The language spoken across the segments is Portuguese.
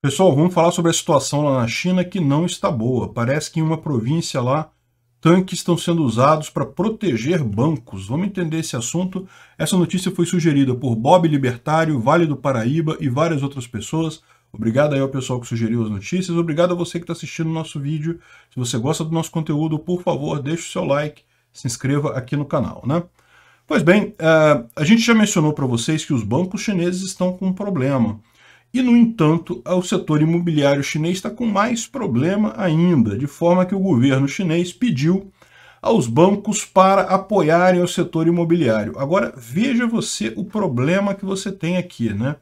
Pessoal, vamos falar sobre a situação lá na China que não está boa. Parece que em uma província lá, tanques estão sendo usados para proteger bancos. Vamos entender esse assunto. Essa notícia foi sugerida por Bob Libertário, Vale do Paraíba e várias outras pessoas. Obrigado aí ao pessoal que sugeriu as notícias. Obrigado a você que está assistindo o nosso vídeo. Se você gosta do nosso conteúdo, por favor, deixe o seu like, se inscreva aqui no canal, né? Pois bem, eh, a gente já mencionou para vocês que os bancos chineses estão com um problema. E, no entanto, o setor imobiliário chinês está com mais problema ainda, de forma que o governo chinês pediu aos bancos para apoiarem o setor imobiliário. Agora, veja você o problema que você tem aqui, né?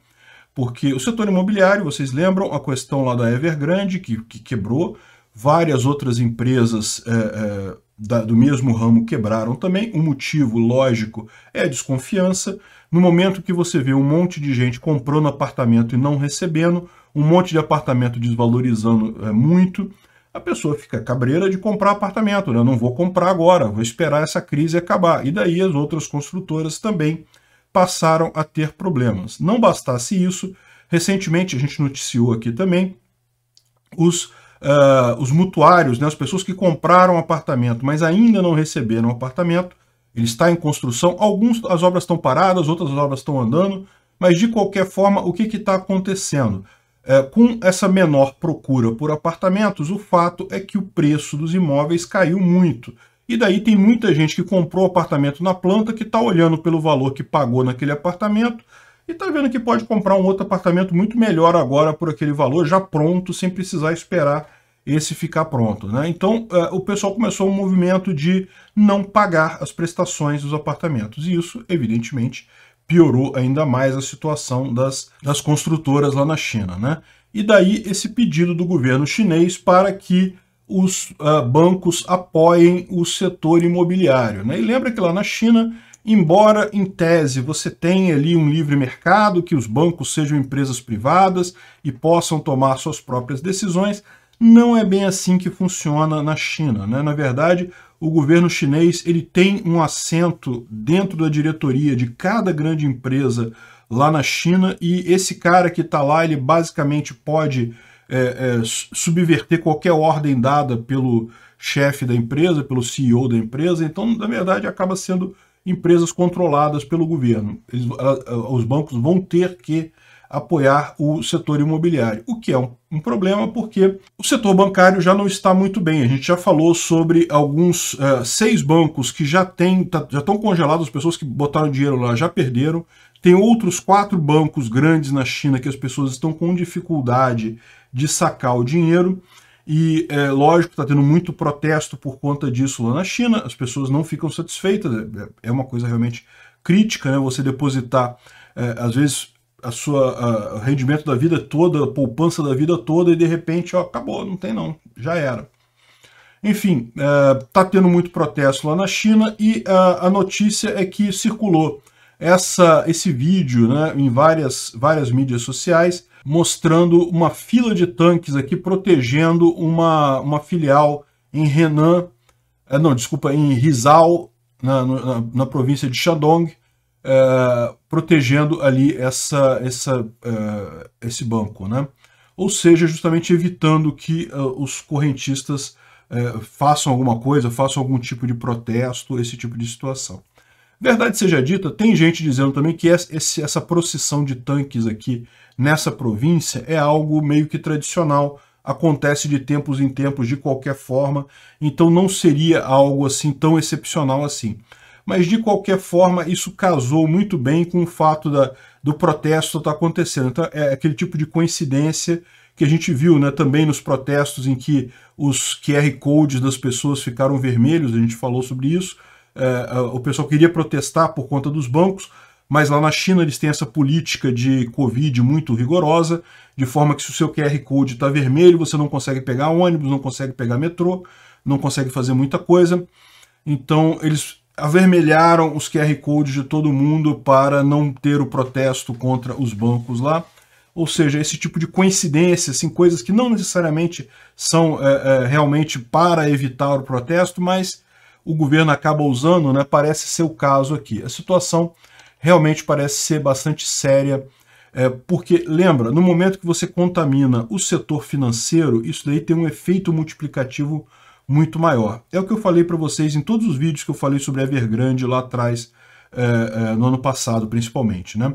Porque o setor imobiliário, vocês lembram a questão lá da Evergrande, que, que quebrou, várias outras empresas é, é, da, do mesmo ramo quebraram também. O motivo, lógico, é a desconfiança. No momento que você vê um monte de gente comprando apartamento e não recebendo, um monte de apartamento desvalorizando é, muito, a pessoa fica cabreira de comprar apartamento. Né? Eu não vou comprar agora, vou esperar essa crise acabar. E daí as outras construtoras também passaram a ter problemas. Não bastasse isso, recentemente a gente noticiou aqui também os uh, os mutuários, né, as pessoas que compraram um apartamento, mas ainda não receberam o apartamento, ele está em construção, algumas as obras estão paradas, outras as obras estão andando, mas de qualquer forma, o que está acontecendo? É, com essa menor procura por apartamentos, o fato é que o preço dos imóveis caiu muito. E daí tem muita gente que comprou apartamento na planta que está olhando pelo valor que pagou naquele apartamento e está vendo que pode comprar um outro apartamento muito melhor agora por aquele valor, já pronto, sem precisar esperar esse ficar pronto. Né? Então, é, o pessoal começou um movimento de não pagar as prestações dos apartamentos. E isso, evidentemente, piorou ainda mais a situação das, das construtoras lá na China. Né? E daí esse pedido do governo chinês para que os uh, bancos apoiem o setor imobiliário. Né? E lembra que lá na China, embora em tese você tenha ali um livre mercado, que os bancos sejam empresas privadas e possam tomar suas próprias decisões, não é bem assim que funciona na China. Né? Na verdade, o governo chinês ele tem um assento dentro da diretoria de cada grande empresa lá na China e esse cara que está lá ele basicamente pode é, é, subverter qualquer ordem dada pelo chefe da empresa, pelo CEO da empresa. Então, na verdade, acaba sendo empresas controladas pelo governo. Eles, os bancos vão ter que apoiar o setor imobiliário, o que é um, um, problema porque o setor bancário já não está muito bem. A gente já falou sobre alguns uh, seis bancos que já têm, tá, já estão congelados, as pessoas que botaram dinheiro lá já perderam. Tem outros quatro bancos grandes na China que as pessoas estão com dificuldade de sacar o dinheiro. E, é, lógico, está tendo muito protesto por conta disso lá na China. As pessoas não ficam satisfeitas. É, é, é uma coisa realmente crítica, né? Você depositar, é, às vezes, a sua a, o rendimento da vida toda, a poupança da vida toda, e de repente, ó, acabou, não tem não, já era. Enfim, é, tá tendo muito protesto lá na China e a notícia é que circulou essa, esse vídeo né, em várias, várias mídias sociais mostrando uma fila de tanques aqui protegendo uma, uma filial em Henan, é não, desculpa, em Rizal, na, na, na província de Shandong, eh, protegendo ali essa, essa, uh, esse banco. Né? Ou seja, justamente evitando que uh, os correntistas façam alguma coisa, façam algum tipo de protesto, esse tipo de situação. Verdade seja dita, tem gente dizendo também que essa procissão de tanques aqui nessa província é algo meio que tradicional, acontece de tempos em tempos de qualquer forma, então não seria algo assim tão excepcional assim mas de qualquer forma isso casou muito bem com o fato da, do protesto estar tá acontecendo. Então é aquele tipo de coincidência que a gente viu né, também nos protestos em que os QR codes das pessoas ficaram vermelhos, a gente falou sobre isso, é, o pessoal queria protestar por conta dos bancos, mas lá na China eles têm essa política de Covid muito rigorosa, de forma que se o seu QR Code está vermelho, você não consegue pegar ônibus, não consegue pegar metrô, não consegue fazer muita coisa. Então eles avermelharam os QR Codes de todo mundo para não ter o protesto contra os bancos lá. Ou seja, esse tipo de coincidência, assim, coisas que não necessariamente são é, é, realmente para evitar o protesto, mas o governo acaba usando, né, parece ser o caso aqui. A situação realmente parece ser bastante séria, é, porque, lembra, no momento que você contamina o setor financeiro, isso daí tem um efeito multiplicativo muito muito maior. É o que eu falei para vocês em todos os vídeos que eu falei sobre Evergrande lá atrás, é, é, no ano passado principalmente. Né?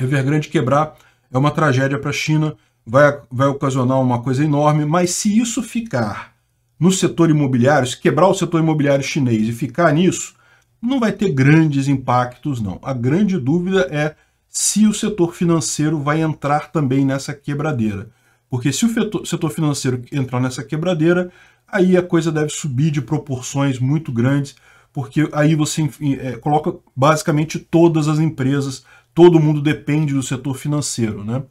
Evergrande quebrar é uma tragédia para a China, vai, vai ocasionar uma coisa enorme, mas se isso ficar no setor imobiliário, se quebrar o setor imobiliário chinês e ficar nisso, não vai ter grandes impactos, não. A grande dúvida é se o setor financeiro vai entrar também nessa quebradeira. Porque se o setor financeiro entrar nessa quebradeira, aí a coisa deve subir de proporções muito grandes, porque aí você é, coloca basicamente todas as empresas, todo mundo depende do setor financeiro, né?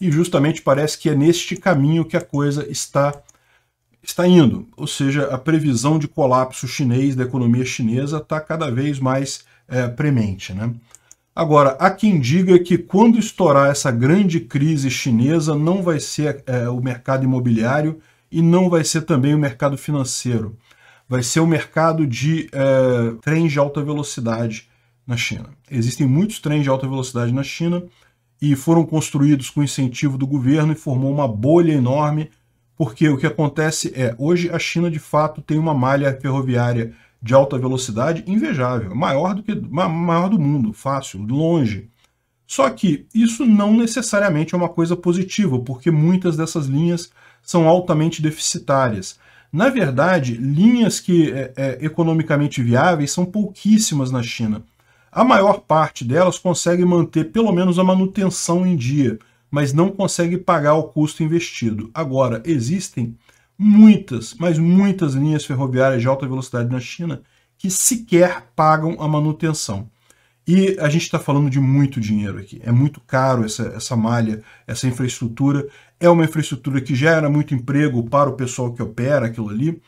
E justamente parece que é neste caminho que a coisa está está indo, ou seja, a previsão de colapso chinês da economia chinesa está cada vez mais é, premente, né? Agora, há quem diga que quando estourar essa grande crise chinesa, não vai ser é, o mercado imobiliário e não vai ser também o mercado financeiro. Vai ser o mercado de é, trens de alta velocidade na China. Existem muitos trens de alta velocidade na China e foram construídos com incentivo do governo e formou uma bolha enorme, porque o que acontece é, hoje a China de fato tem uma malha ferroviária de alta velocidade invejável, maior do que maior do mundo, fácil, longe. Só que isso não necessariamente é uma coisa positiva, porque muitas dessas linhas são altamente deficitárias. Na verdade, linhas que é, é, economicamente viáveis são pouquíssimas na China. A maior parte delas consegue manter pelo menos a manutenção em dia, mas não consegue pagar o custo investido. Agora, existem muitas, mas muitas linhas ferroviárias de alta velocidade na China que sequer pagam a manutenção. E a gente está falando de muito dinheiro aqui. É muito caro essa, essa malha, essa infraestrutura. É uma infraestrutura que gera muito emprego para o pessoal que opera aquilo ali.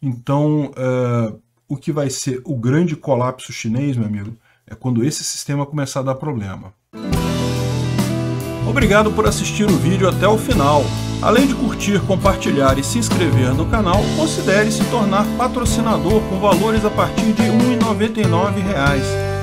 Então, uh, o que vai ser o grande colapso chinês, meu amigo, é quando esse sistema começar a dar problema. Obrigado por assistir o vídeo até o final. Além de curtir, compartilhar e se inscrever no canal, considere se tornar patrocinador com valores a partir de R$ 1,99